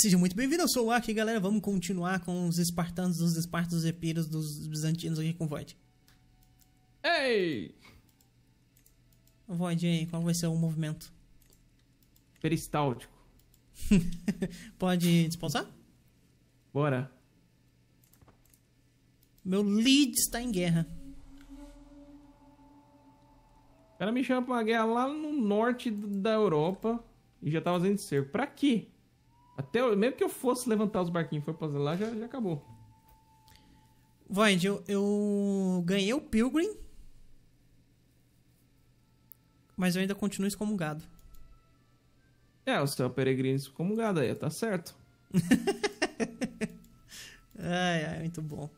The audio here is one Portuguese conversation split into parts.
seja muito bem vindo eu sou o Aki, galera, vamos continuar com os espartanos, os espartos, os epiros, dos bizantinos aqui com o Void. Ei! Void, aí, qual vai ser o movimento? Peristáltico. Pode despausar? Bora. Meu lead está em guerra. O cara me chama pra uma guerra lá no norte da Europa e já tava tá fazendo cerco. Pra quê? Até mesmo que eu fosse levantar os barquinhos e for fazer lá, já, já acabou. Void, eu, eu ganhei o Pilgrim. Mas eu ainda continuo excomungado. É, o seu peregrino excomungado aí, tá certo. ai, ai, muito bom.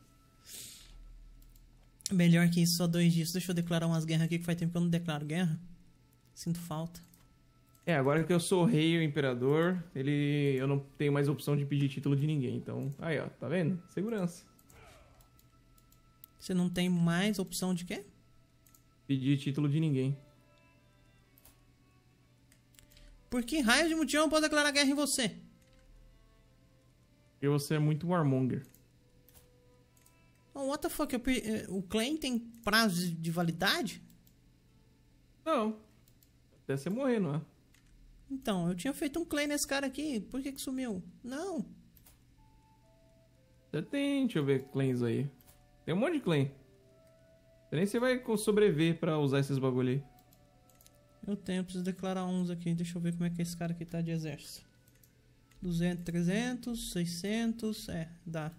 Melhor que isso, só dois dias. Deixa eu declarar umas guerras aqui que faz tempo que eu não declaro guerra. Sinto falta. É, agora que eu sou rei e imperador, ele, eu não tenho mais opção de pedir título de ninguém. Então, aí ó, tá vendo? Segurança. Você não tem mais opção de quê? Pedir título de ninguém. Por que raio de mutirão pode declarar guerra em você? Porque você é muito warmonger. Oh, what the fuck? Eh, o claim tem prazo de validade? Não. Até você morrer, não é? Então, eu tinha feito um claim nesse cara aqui. Por que que sumiu? Não. Já tem, deixa eu ver claims aí. Tem um monte de claim. nem você vai sobreviver pra usar esses bagulho aí. Eu tenho, eu preciso declarar uns aqui. Deixa eu ver como é que esse cara aqui tá de exército. 200, 300, 600, é, dá.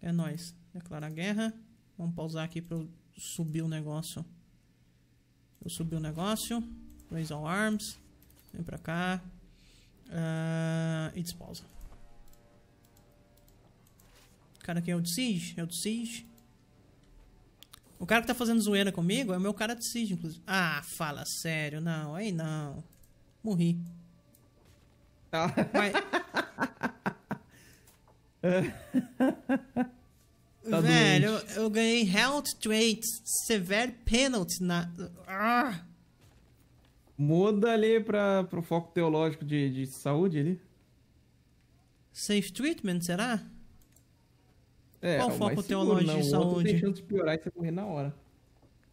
É nóis. Declarar guerra. Vamos pausar aqui pra eu subir o negócio. Eu subi o negócio. Raise all arms. Vem pra cá. Uh, e despausa. O cara aqui é o de Siege? É o de Siege. O cara que tá fazendo zoeira comigo é o meu cara de Siege, inclusive. Ah, fala sério. Não, aí não. Morri. Tá. Mas... tá Velho, eu, eu, ganhei Health Traits Severe Penalty na... Ah! Muda ali para o foco teológico de, de saúde ali. Safe treatment, será? É, Qual o foco teológico não, né? de saúde? Tem chance de piorar e você morrer na hora.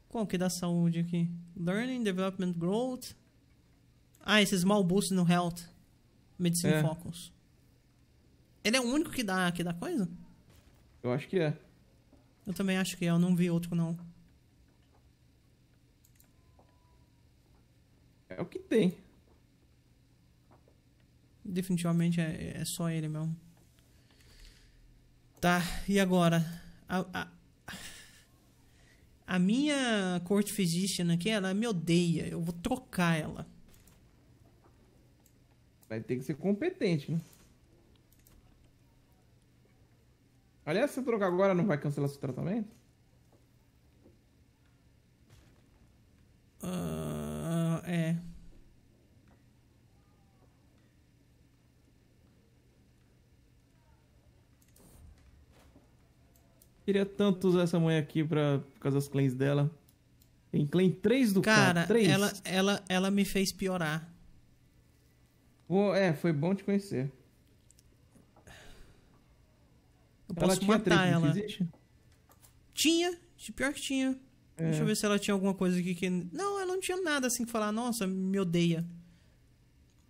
Qual que dá saúde aqui? Learning, Development, Growth. Ah, esse Small Boost no Health. Medicine é. Focus. Ele é o único que dá, que dá coisa? Eu acho que é. Eu também acho que é, eu não vi outro não. é o que tem. Definitivamente é, é, é só ele mesmo. Tá, e agora? A, a, a minha court physician aqui, ela me odeia. Eu vou trocar ela. Vai ter que ser competente, né? Aliás, se eu trocar agora, não vai cancelar seu tratamento? É. Queria tanto usar essa mãe aqui pra, por causa das clãs dela. Tem clã 3 do cara. Cara, ela, ela, ela me fez piorar. Oh, é, foi bom te conhecer. Eu ela tinha matar três, ela. Tinha, de pior que tinha. É. Deixa eu é. ver se ela tinha alguma coisa aqui que. Não, ela não tinha nada assim que falar, nossa, me odeia.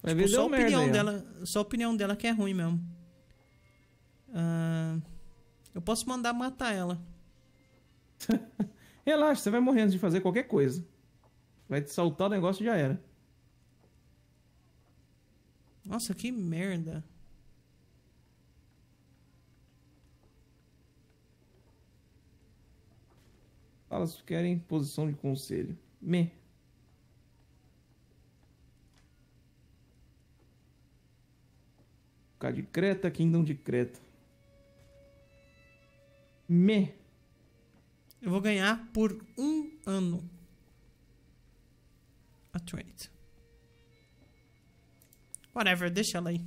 Vai tipo, só a opinião merda, dela. Só a opinião dela que é ruim mesmo. Ah, eu posso mandar matar ela. Relaxa, você vai morrendo de fazer qualquer coisa. Vai te saltar o negócio e já era. Nossa, que merda. Elas querem posição de conselho. Me. K de Creta, Kingdom de Creta. Me. Eu vou ganhar por um ano. A trade. Whatever, deixa ela aí.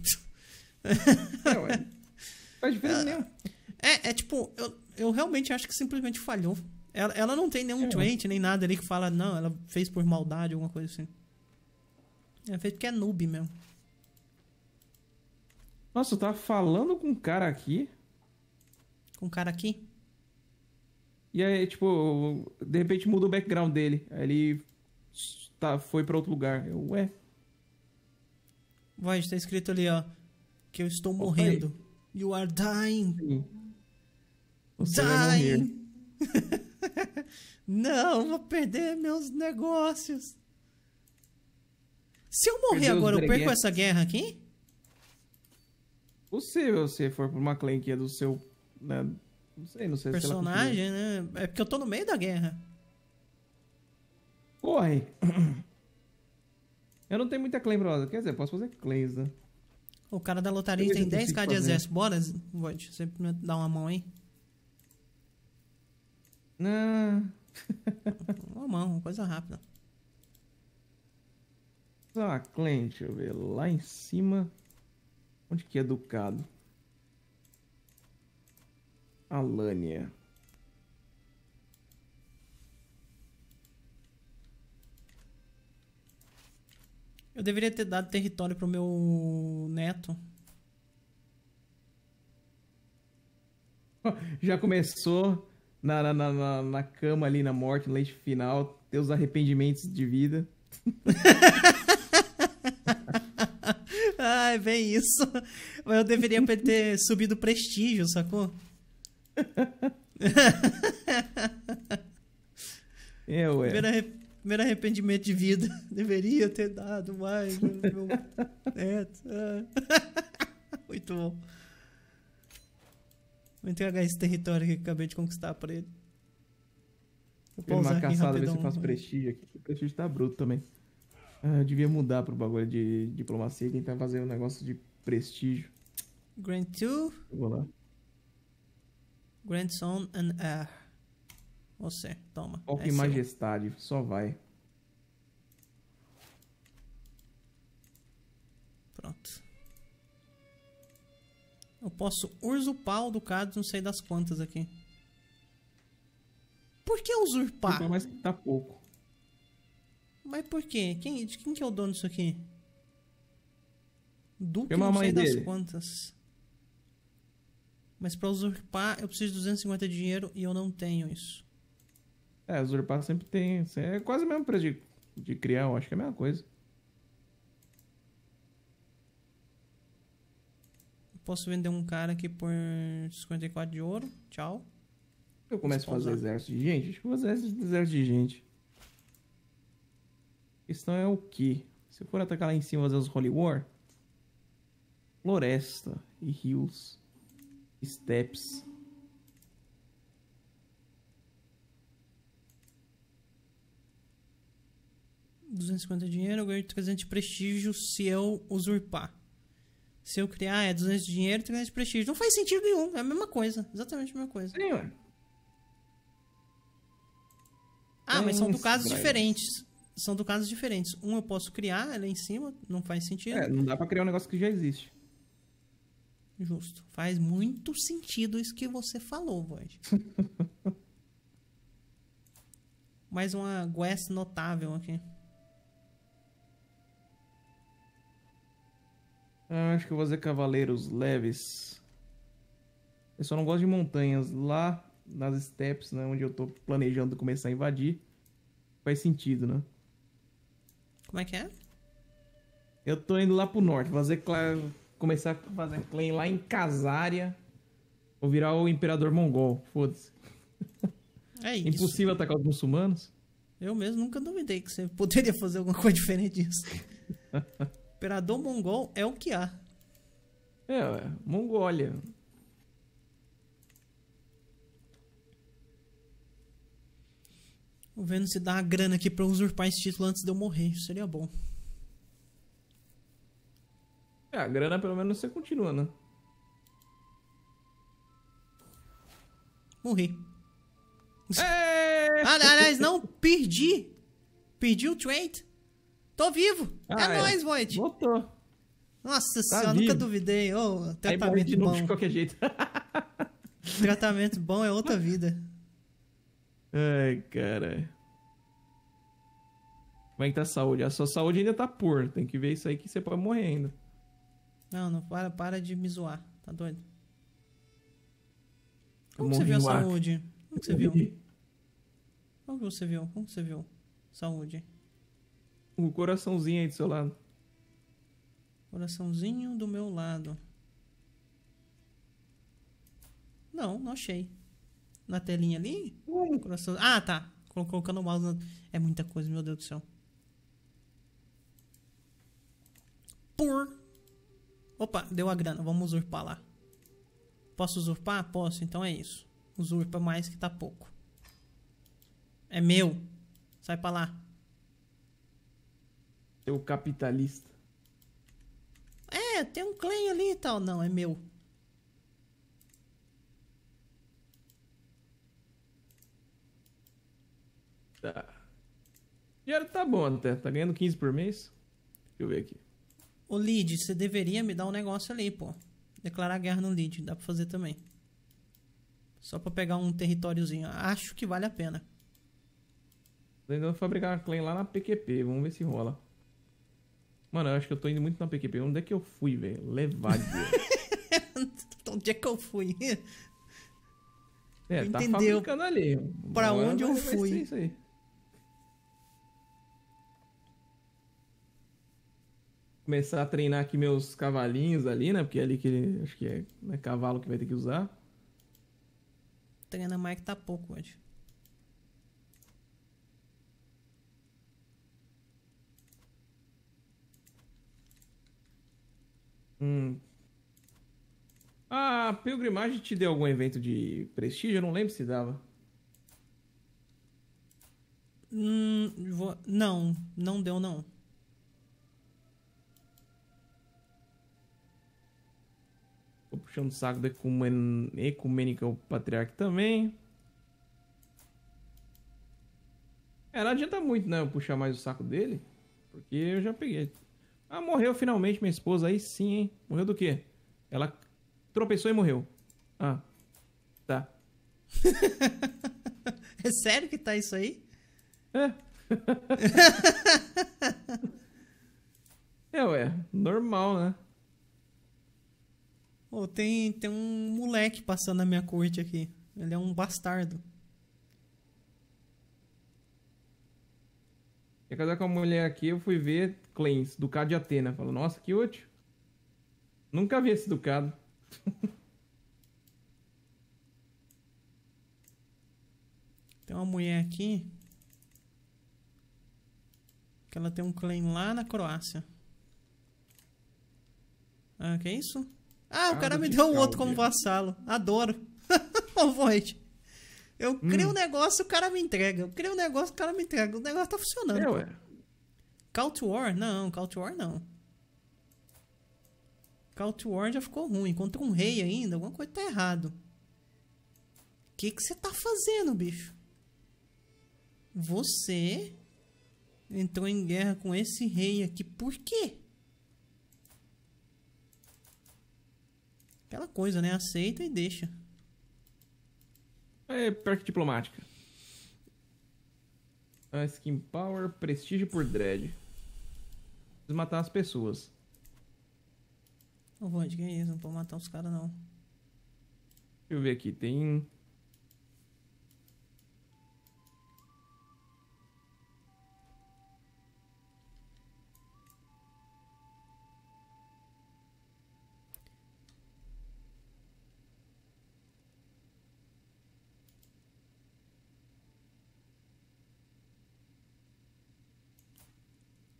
é, ué. Faz diferença uh, É, é tipo, eu, eu realmente acho que simplesmente falhou. Ela, ela não tem nenhum é. tweet, nem nada ali que fala, não, ela fez por maldade, alguma coisa assim. Ela é, fez porque é noob mesmo. Nossa, eu tava falando com um cara aqui. Com um cara aqui? E aí, tipo, de repente muda o background dele. Aí ele tá, foi pra outro lugar. Eu, ué. Vai, tá escrito ali, ó. Que eu estou morrendo. You are dying. Sim. Você dying. não, vou perder meus negócios. Se eu morrer Perdeu agora, eu perco essa guerra aqui? Possível, se for por uma clenquinha do seu. Né? Não sei, não sei Personagem, se né? É porque eu tô no meio da guerra. Corre! Eu não tenho muita claim pra Quer dizer, posso fazer claims, né? O cara da lotaria tem 10k de exército. Bora, Void, você dá uma mão aí. Não. Uma mão, uma coisa rápida. Ah, Clente. deixa eu ver. Lá em cima. Onde que é educado, Alânia. Eu deveria ter dado território pro meu neto. Já começou na, na, na, na cama ali, na morte, no leite final, ter os arrependimentos de vida. Ai, bem isso. Mas eu deveria ter subido prestígio, sacou? é, ué. Primeiro, arre... Primeiro, arrependimento de vida. Deveria ter dado mais. Meu... é. Muito bom. Vou entregar esse território que eu acabei de conquistar pra ele. Eu vou uma caçada, ver se eu faço prestígio aqui. O prestígio tá bruto também. Ah, eu devia mudar pro bagulho de diplomacia e tentar tá fazer um negócio de prestígio. Grant 2. Vou lá. Grandson and heir. Você, toma. Honra é majestade, só vai. Eu posso usurpar o ducado, não sei das quantas aqui. Por que usurpar? Não, mas tá pouco. Mas por quê? Quem, de quem que é o dono disso aqui? Duque, eu não sei das quantas. Mas pra usurpar, eu preciso de 250 de dinheiro e eu não tenho isso. É, usurpar sempre tem. É quase mesmo preço de, de criar, eu acho que é a mesma coisa. Posso vender um cara aqui por 54 de ouro. Tchau. Eu começo a fazer exército de gente? Acho que vou fazer exército de gente. A questão é o que? Se eu for atacar lá em cima fazer os Holy War, floresta e rios, steps. duzentos e cinquenta dinheiro, eu ganho 300 de prestígio se eu usurpar. Se eu criar, é 200 de dinheiro, 300 de prestígio. Não faz sentido nenhum. É a mesma coisa. Exatamente a mesma coisa. Sim, Ah, mas são hum, casos diferentes. São casos diferentes. Um eu posso criar, ela é em cima, não faz sentido. É, não dá pra criar um negócio que já existe. Justo. Faz muito sentido isso que você falou, Void. Mais uma Guest notável aqui. Ah, acho que eu vou fazer cavaleiros leves. Eu só não gosto de montanhas. Lá nas steppes, né, onde eu tô planejando começar a invadir, faz sentido, né? Como é que é? Eu tô indo lá pro norte, fazer começar a fazer claim lá em Casária. Vou virar o imperador mongol, foda-se. É isso. Impossível atacar os muçulmanos? Eu mesmo nunca duvidei que você poderia fazer alguma coisa diferente disso. Imperador mongol é o que há. É, ué, Mongólia. Vou Vênus se dá uma grana aqui pra usurpar esse título antes de eu morrer. seria bom. É, a grana pelo menos você continua, né? Morri. É! Ah, aliás, não, perdi. Perdi o trade. Tô vivo. É ah, é, é nóis, Void. Voltou. Nossa tá senhora, vivo. nunca duvidei. Oh, tratamento Aí de novo bom. de qualquer jeito. tratamento bom é outra vida. Ai, cara. Como é que tá a saúde? A sua saúde ainda tá por. Tem que ver isso aí que você pode morrer ainda. Não, não para, para de me zoar. Tá doido? Como você viu a saúde? Como você viu? Como você viu? Como você viu? Saúde um coraçãozinho aí do seu lado. Coraçãozinho do meu lado. Não, não achei. Na telinha ali? Hum. Coração... Ah, tá. Colocando o mouse. Na... É muita coisa, meu Deus do céu. Por. Opa, deu a grana. Vamos usurpar lá. Posso usurpar? Posso, então é isso. Usurpa mais que tá pouco. É meu. Sai pra lá. Teu capitalista. É, tem um claim ali e tal. Não, é meu. Tá. O dinheiro tá bom até. Tá ganhando 15 por mês? Deixa eu ver aqui. Ô, Lead, você deveria me dar um negócio ali, pô. Declarar guerra no Lead. Dá pra fazer também. Só pra pegar um territóriozinho. Acho que vale a pena. Tentando fabricar uma claim lá na PQP. Vamos ver se rola. Mano, eu acho que eu tô indo muito na PQP. Onde é que eu fui, velho? levado onde é que eu fui? É, tá entendeu? fabricando ali. Pra Agora onde eu é fui. Isso aí. Começar a treinar aqui meus cavalinhos ali, né? Porque é ali que ele, acho que é né? cavalo que vai ter que usar. Treina mais que tá pouco hoje. Hum. A pilgrimagem te deu algum evento de prestígio? Eu não lembro se dava. Hum, vou... Não, não deu não. Tô puxando o saco da ecumen... o Patriarca também. É, não adianta muito, né? Eu puxar mais o saco dele. Porque eu já peguei. Ah, morreu finalmente minha esposa. Aí sim, hein? Morreu do quê? Ela tropeçou e morreu. Ah, tá. é sério que tá isso aí? É. é, ué. Normal, né? Oh, tem, tem um moleque passando na minha corte aqui. Ele é um bastardo. Quer casar com uma mulher aqui, eu fui ver, Clans, Ducado de Atena. Falo, nossa, que útil. Nunca vi esse Ducado. tem uma mulher aqui. Que ela tem um claim lá na Croácia. Ah, que é isso? Ah, o cara me deu um outro como vassalo. Adoro. Ô, Void. Eu hum. crio hum. um negócio, o cara me entrega. Eu crio um negócio, o cara me entrega. O negócio tá funcionando. É, ué. Call to War? Não, Call to War não. Call to War já ficou ruim. Contra um rei ainda, alguma coisa tá errado. O que você tá fazendo, bicho? Você entrou em guerra com esse rei aqui. Por quê? Aquela coisa, né? Aceita e deixa. É, perto diplomática. Skin Power, prestígio por dread matar as pessoas. Ô, Vande, que é isso? Não pode matar os caras, não. Deixa eu ver aqui. Tem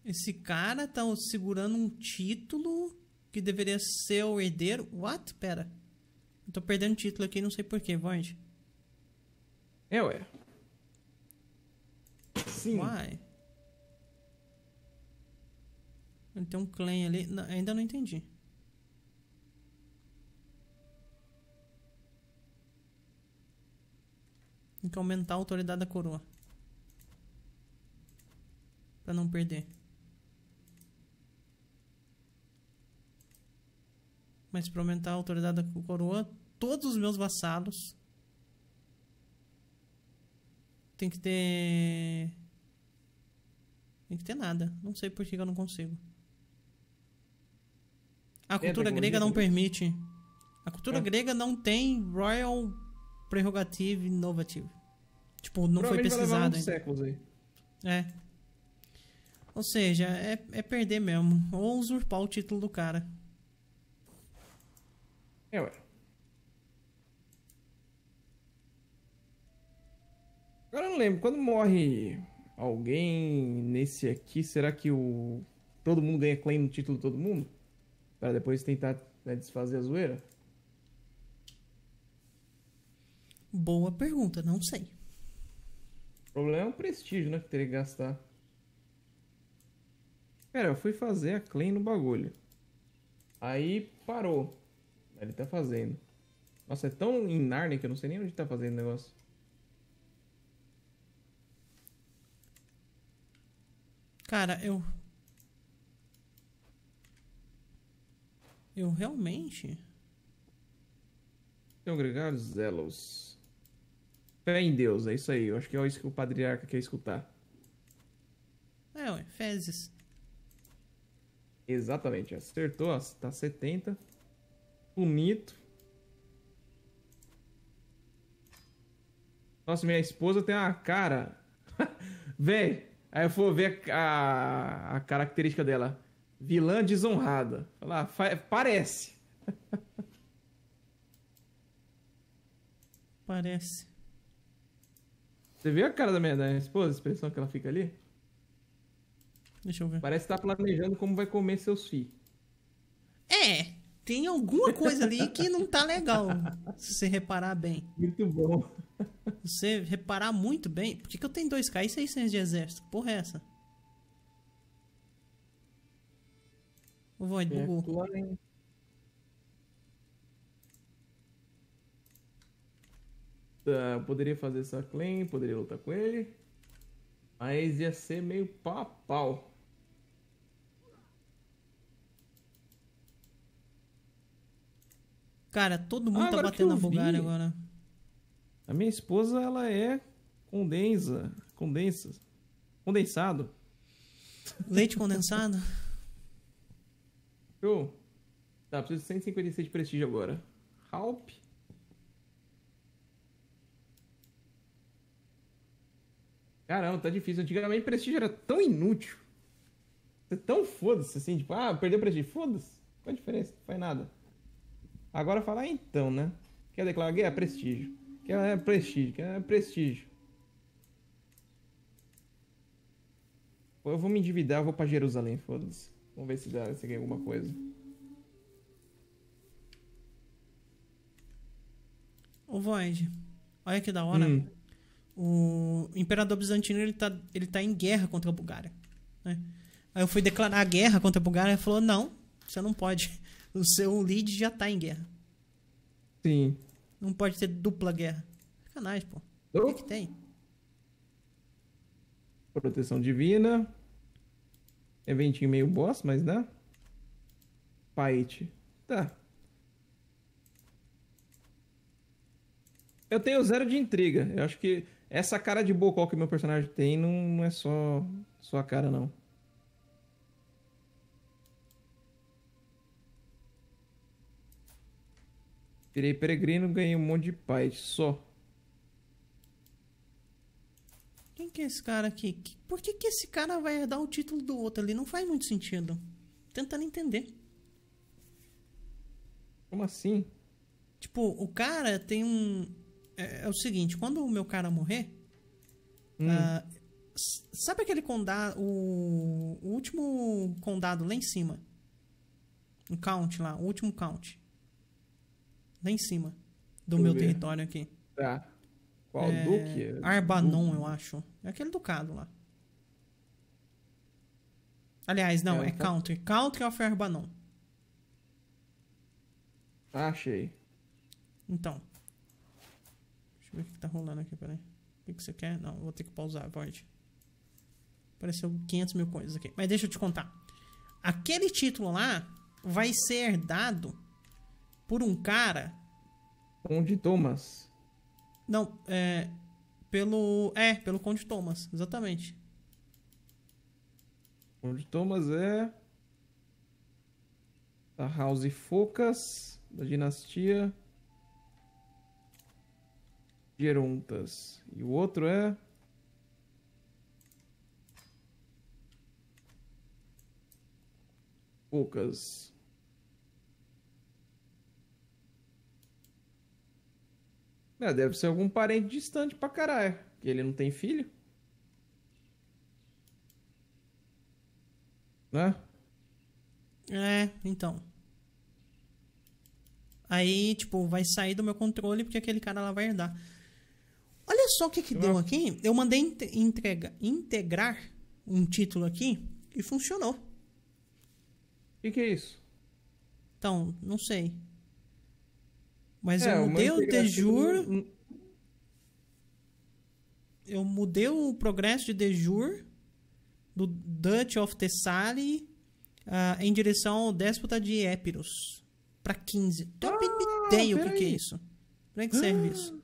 Esse cara tá segurando um título que deveria ser o herdeiro. What? Pera. Eu tô perdendo título aqui, não sei porquê, Void. Eu é. Sim. Why? Tem um claim ali. Não, ainda não entendi. Tem que aumentar a autoridade da coroa. Pra não perder. mas é experimentar a autoridade da coroa, todos os meus vassalos tem que ter tem que ter nada. Não sei por que eu não consigo. A cultura é, grega não permite. A cultura é. grega não tem royal prerogative inovative. Tipo, não foi pesquisado. séculos aí. É. Ou seja, é, é perder mesmo. Ou usurpar o título do cara. É, ué. Agora eu não lembro. Quando morre alguém nesse aqui, será que o todo mundo ganha claim no título de todo mundo? Para depois tentar né, desfazer a zoeira? Boa pergunta, não sei. O problema é o prestígio, né? Que teria que gastar. Pera, eu fui fazer a claim no bagulho. Aí parou. Ele tá fazendo. Nossa, é tão em Narnia que eu não sei nem onde tá fazendo o negócio. Cara, eu. Eu realmente. Congregar zelos. Fé em Deus, é isso aí. Eu acho que é isso que o patriarca quer escutar. É, ué, fezes. Exatamente, acertou. Tá 70. Bonito. Nossa, minha esposa tem uma cara. Véi, aí eu for ver a, a característica dela. Vilã desonrada. Lá, ah, parece. Parece. Você viu a cara da minha, da minha esposa, a expressão que ela fica ali? Deixa eu ver. Parece estar tá planejando como vai comer seus filhos. É tem alguma coisa ali que não tá legal, se você reparar bem. Muito bom. Você reparar muito bem. Por que, que eu tenho 2K e 600 de exército? Porra, é essa? O Void bugou. Tá, poderia fazer essa claim, poderia lutar com ele. Mas ia ser meio papau. Cara, todo mundo ah, tá batendo na Bulgária agora. A minha esposa, ela é condensa. Condensa. Condensado. Leite condensado? Show. Tá, preciso de 156 de prestígio agora. Halp. Caramba, tá difícil. Antigamente prestígio era tão inútil. É tão foda-se assim, tipo, ah, perdeu prestígio. Foda-se. Qual a diferença? Não faz nada. Agora falar ah, então, né? Quer declarar guerra? Prestígio. Quer prestígio, quer prestígio. eu vou me endividar, eu vou pra Jerusalém, foda-se. Vamos ver se dá, se ganha alguma coisa. Ô Void, olha que da hora. Hum. O imperador bizantino ele tá, ele tá em guerra contra a Bulgária. Né? Aí eu fui declarar guerra contra a Bulgária e falou: não, você não pode. O seu lead já tá em guerra. Sim. Não pode ter dupla guerra. Sacanagem, pô. O que, que tem? Proteção divina. Eventinho meio boss, mas dá. Fight. Tá. Eu tenho zero de intriga. Eu acho que essa cara de bocó que meu personagem tem não é só sua cara, não. Virei peregrino, ganhei um monte de paz, só. Quem que é esse cara aqui? Por que, que esse cara vai herdar o título do outro ali? Não faz muito sentido. Tentando entender. Como assim? Tipo, o cara tem um. É, é o seguinte, quando o meu cara morrer. Hum. Ah, sabe aquele condado. O, o último condado lá em cima? O count lá, o último count. Lá em cima do Deixa meu ver. território aqui. Tá. Qual é... Duque? Arbanon, Duque. eu acho. É aquele ducado lá. Aliás, não, é, é tá. Country. Country of Arbanon. Ah, achei. Então. Deixa eu ver o que tá rolando aqui, peraí. O que você quer? Não, vou ter que pausar, pode. Apareceu 500 mil coisas aqui. Mas deixa eu te contar. Aquele título lá vai ser herdado por um cara. Conde Thomas. Não, é. Pelo. É, pelo Conde Thomas, exatamente. Conde Thomas é. Da House Focas, da dinastia. Gerontas. E o outro é. Focas. É, deve ser algum parente distante pra caralho. que ele não tem filho. Né? É, então. Aí, tipo, vai sair do meu controle porque aquele cara lá vai herdar. Olha só o que que Nossa. deu aqui. Eu mandei entrega, integrar um título aqui e funcionou. O que é isso? Então, não sei. Mas é, eu mudei o dejur. Eu mudei o progresso de dejur do Dutch of Thessaly uh, em direção ao déspota de Épiros para 15. Então, ah, ideia o que, que, é isso. Pra que serve ah, isso?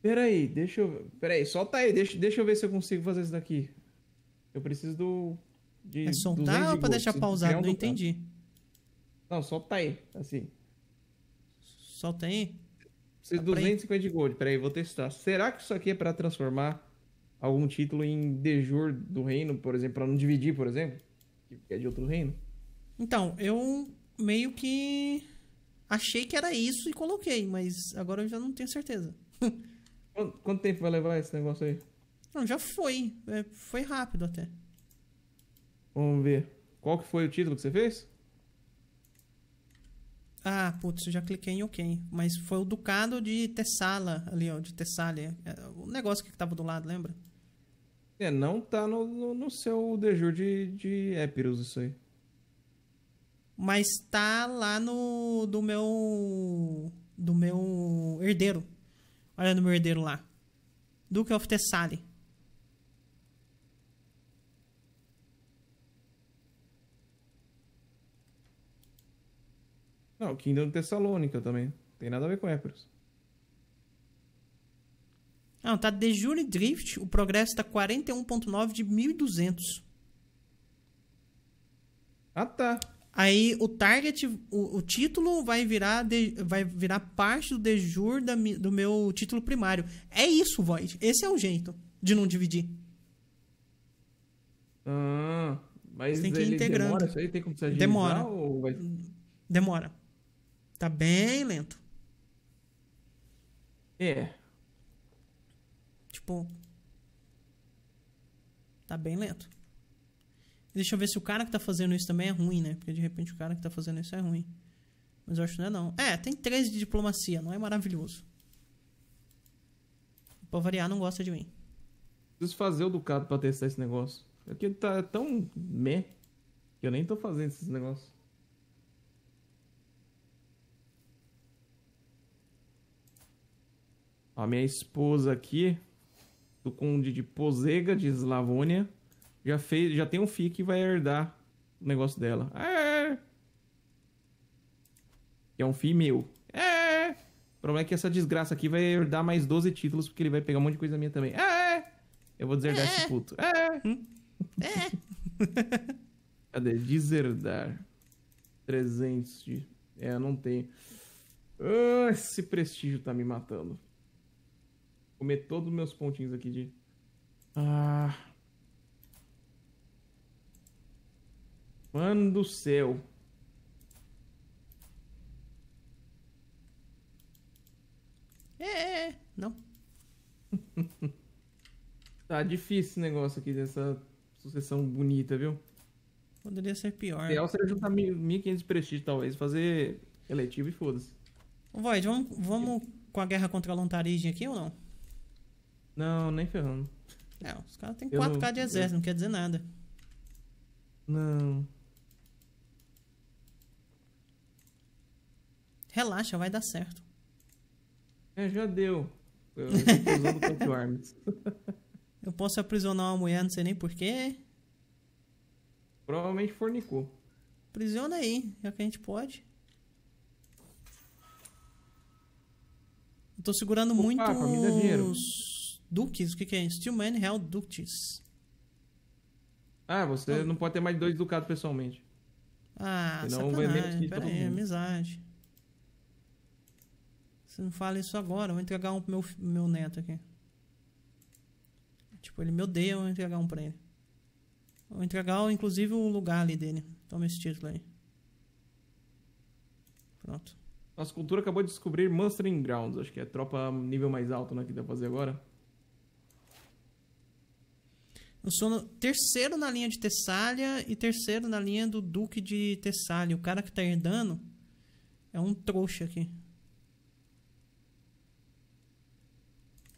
Peraí, deixa eu. Peraí, solta aí, deixa, deixa eu ver se eu consigo fazer isso daqui. Eu preciso do. De, é soltar ou pra deixar pausado? Não entendi. Não, solta aí, assim. Só tem. Preciso de 250 gold. Peraí, vou testar. Será que isso aqui é para transformar algum título em de jure do reino, por exemplo, para não dividir, por exemplo? Que é de outro reino? Então, eu meio que achei que era isso e coloquei, mas agora eu já não tenho certeza. quanto, quanto, tempo vai levar esse negócio aí? Não, já foi. É, foi rápido até. Vamos ver. Qual que foi o título que você fez? Ah, putz, eu já cliquei em OK. Mas foi o Ducado de Tessala, ali, ó, de Tessália. É, o negócio que tava do lado, lembra? É, não tá no, no, no seu Dejur de, de Epirus isso aí. Mas tá lá no do meu do meu herdeiro. Olha no meu herdeiro lá. Duke of Tessali. Não, o Kingdom de Tessalônica também. Tem nada a ver com Epirus. Ah, tá de june Drift, o progresso tá 41.9 de 1200. Ah, tá. Aí o target, o, o título vai virar, de, vai virar parte do jure da, do meu título primário. É isso, Void. Esse é o jeito de não dividir. Ah, mas tem que ir integrando. demora isso aí? Tem como se agilizar? Demora. Ou vai... Demora. Tá bem lento. É. Tipo. Tá bem lento. Deixa eu ver se o cara que tá fazendo isso também é ruim, né? Porque de repente o cara que tá fazendo isso é ruim. Mas eu acho que não é não. É, tem três de diplomacia, não é maravilhoso. Pra variar, não gosta de mim. Preciso fazer o Ducado pra testar esse negócio. Aqui é tá tão meh que eu nem tô fazendo esses negócios. A minha esposa aqui, do conde de Pozega, de Eslavônia, já fez, já tem um filho que vai herdar o negócio dela. É. é um filho meu. É. O problema é que essa desgraça aqui vai herdar mais 12 títulos, porque ele vai pegar um monte de coisa minha também. É. Eu vou deserdar é. esse puto. É. Hum? É. Cadê? Deserdar. 300 de... É, não tem. Oh, ah, esse prestígio tá me matando. Comer todos os meus pontinhos aqui de. Ah. Mano do céu. É, é, é não. tá difícil esse negócio aqui dessa sucessão bonita, viu? Poderia ser pior. O ideal seria juntar 1.500 prestígio, talvez, fazer eletivo e foda-se. Void, vamos, vamos com a guerra contra a Lontarigem aqui ou não? Não, nem ferrando. É, os caras têm 4K não... de exército, eu... não quer dizer nada. Não. Relaxa, vai dar certo. É, já deu. Eu, tô usando Eu posso aprisionar uma mulher, não sei nem porquê. Provavelmente fornicou. Aprisiona aí, já é que a gente pode. Eu tô segurando Opa, muito os... Duques, o que, que é? Steelman held Ductis. Ah, você então- não pode ter mais de dois ducados pessoalmente. Ah, Senão sacanagem. Pera aí, é amizade. Você não fala isso agora, eu vou entregar um pro meu, meu neto aqui. Tipo, ele me odeia, eu vou entregar um pra ele. vou entregar, inclusive, o lugar ali dele. Toma esse título aí. Pronto. Nossa cultura acabou de descobrir Monstering Grounds, acho que é tropa nível mais alto, né, que dá pra fazer agora. Eu sou no, terceiro na linha de Tessália e terceiro na linha do Duque de Tessália. O cara que tá herdando é um trouxa aqui.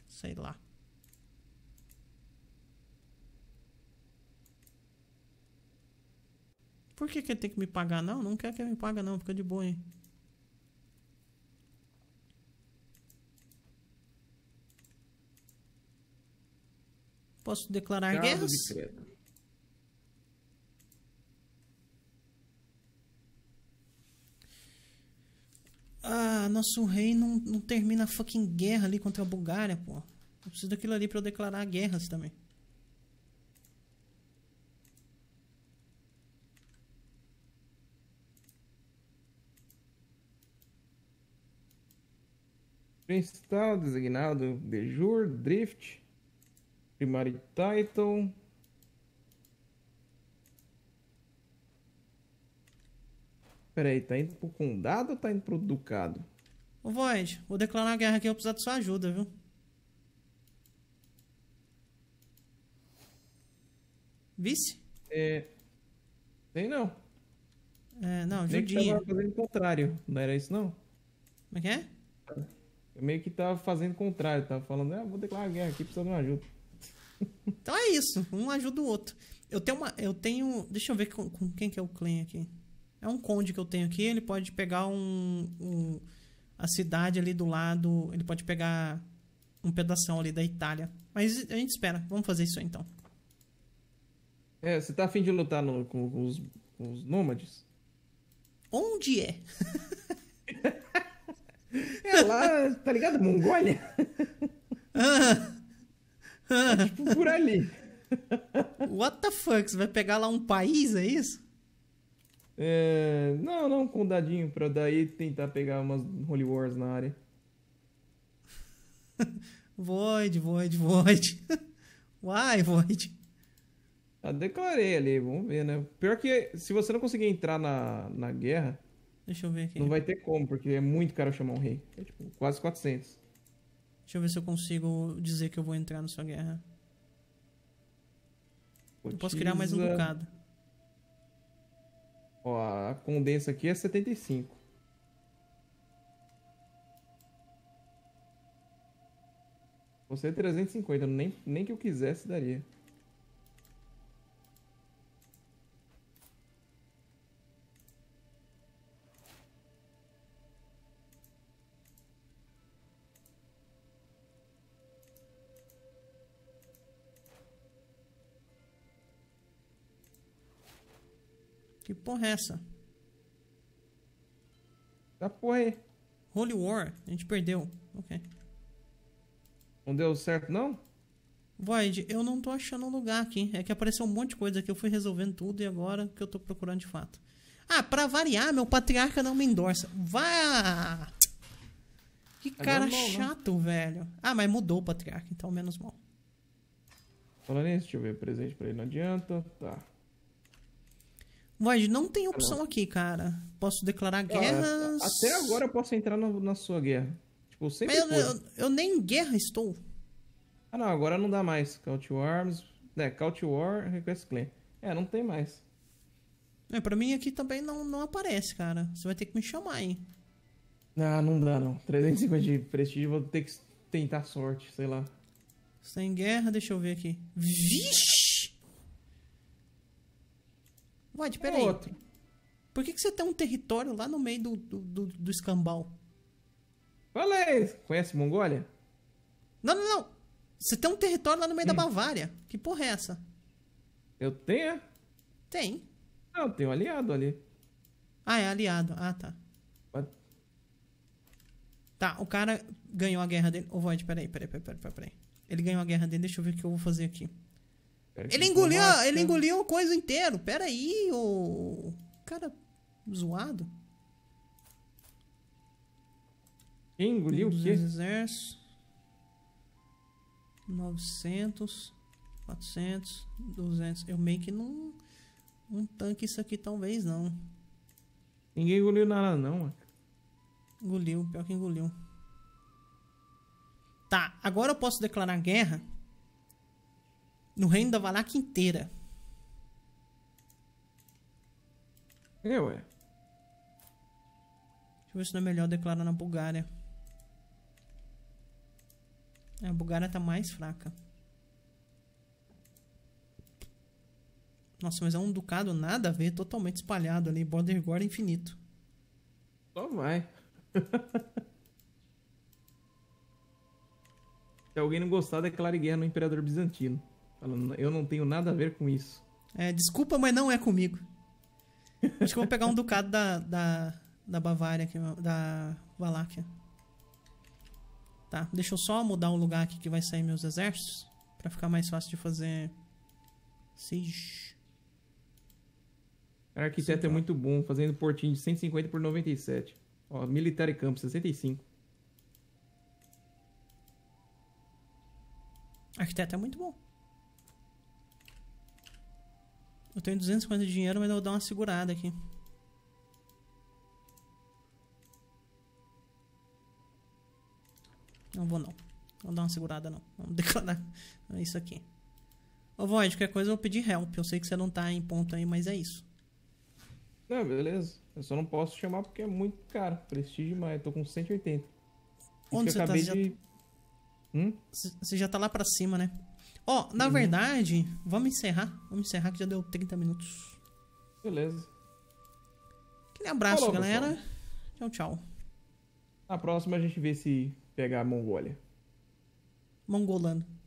Sei lá. Por que, que ele tem que me pagar? Não, não quer que ele me paga não. Fica de boa, hein. Posso declarar Cabo guerras? De Creta. Ah, nosso rei não, não termina a fucking guerra ali contra a Bulgária, pô. Eu preciso daquilo ali pra eu declarar guerras também. Principal designado Bejur Drift primary title. Peraí, tá indo pro condado ou tá indo pro ducado? Ô Void, vou declarar a guerra aqui, eu preciso da de sua ajuda, viu? Vice? É. Tem não. É, não, Judinha. Eu tava fazendo o contrário, não era isso não? Como é que é? Eu meio que tava fazendo o contrário, tava falando, ah, vou declarar a guerra aqui, precisa de uma ajuda. Então é isso, um ajuda o outro. Eu tenho uma. Eu tenho. Deixa eu ver com, com quem que é o Clan aqui. É um conde que eu tenho aqui, ele pode pegar um, um. A cidade ali do lado. Ele pode pegar um pedaço ali da Itália. Mas a gente espera. Vamos fazer isso aí, então. É, você tá afim de lutar no, com, com, os, com os nômades? Onde é? é lá, tá ligado? Mongólia? ah. É tipo por ali. What the fuck? Você vai pegar lá um país, é isso? É, não, não, um condadinho pra daí tentar pegar umas Holy Wars na área. void, void, void. Why, void? Eu ah, declarei ali, vamos ver, né? Pior que se você não conseguir entrar na, na guerra. Deixa eu ver aqui. Não vai ter como, porque é muito caro chamar um rei. É tipo quase 400. Deixa eu ver se eu consigo dizer que eu vou entrar na sua guerra. Cotiza. Eu posso criar mais um bocado. Ó, a condensa aqui é 75. Você é 350, nem, nem que eu quisesse daria. porra é essa? Da tá porra aí. Holy War, a gente perdeu. Ok. Não deu certo, não? Void, eu não tô achando um lugar aqui. É que apareceu um monte de coisa que eu fui resolvendo tudo e agora que eu tô procurando de fato. Ah, pra variar, meu patriarca não me endorça. Vá! Que é cara não, né? chato, não. velho. Ah, mas mudou o patriarca, então menos mal. Falando nisso, deixa eu ver presente pra ele. Não adianta. Tá. Void, não tem tá opção aqui, cara. Posso declarar tá. guerra. Até agora eu posso entrar no, na sua guerra. Tipo, eu sempre. Eu, eu, eu, nem guerra estou. Ah, não, agora não dá mais. Couch Arms. É, né, Couch War, Request Clan. É, não tem mais. É, pra mim aqui também não, não aparece, cara. Você vai ter que me chamar, hein? Ah, não dá não. 350 de prestígio, vou ter que tentar sorte, sei lá. Sem guerra, deixa eu ver aqui. Vixe! Ué, peraí. Outro. Por que, que você tem um território lá no meio do, do, do, do escambau? Fala aí, conhece Mongólia? Não, não, não. Você tem um território lá no meio hum. da Bavária. Que porra é essa? Eu tenho? É? Tem. Não, ah, tenho um aliado ali. Ah, é aliado. Ah, tá. What? Tá, o cara ganhou a guerra dele. Ô, oh, Void, peraí, peraí, peraí, peraí, peraí. Ele ganhou a guerra dele, deixa eu ver o que eu vou fazer aqui. É ele engoliu, ele né? engoliu a coisa inteiro. Pera aí, ô. Cara zoado. Engoliu o quê? Exército. 900, 400, 200. Eu meio que não. Um tanque isso aqui talvez não. Ninguém engoliu nada não, Engoliu, pior que engoliu. Tá, agora eu posso declarar guerra no reino da Valak inteira. É, ué. Deixa eu ver se não é melhor declarar na Bulgária. É, a Bulgária tá mais fraca. Nossa, mas é um ducado nada a ver, totalmente espalhado ali. Border Gore infinito. Só vai. Se alguém não gostar, declare guerra no Imperador Bizantino. Falando, eu não tenho nada a ver com isso. É, desculpa, mas não é comigo. Acho que eu vou pegar um ducado da, da, da Bavária aqui, da Valáquia. Tá, deixa eu só mudar o lugar aqui que vai sair meus exércitos. Pra ficar mais fácil de fazer... Siege. Arquiteto é Sim, é muito bom, fazendo portinho de 150 por 97. Ó, Military Camp, 65. Arquiteto é muito bom. Eu tenho 250 de dinheiro, mas eu vou dar uma segurada aqui. Não vou não. Vou dar uma segurada não. Vamos declarar isso aqui. Ô Void, qualquer coisa eu vou pedir help. Eu sei que você não tá em ponto aí, mas é isso. Não, beleza. Eu só não posso chamar porque é muito caro. Prestígio demais. Eu tô com 180. Onde você tá? Você já... Hum? Você já tá lá pra cima, né? Ó, oh, na uhum. verdade, vamos encerrar. Vamos encerrar que já deu 30 minutos. Beleza. Aquele abraço, Falou, galera. Pessoal. Tchau, tchau. Na próxima a gente vê se pegar a Mongólia. Mongolano.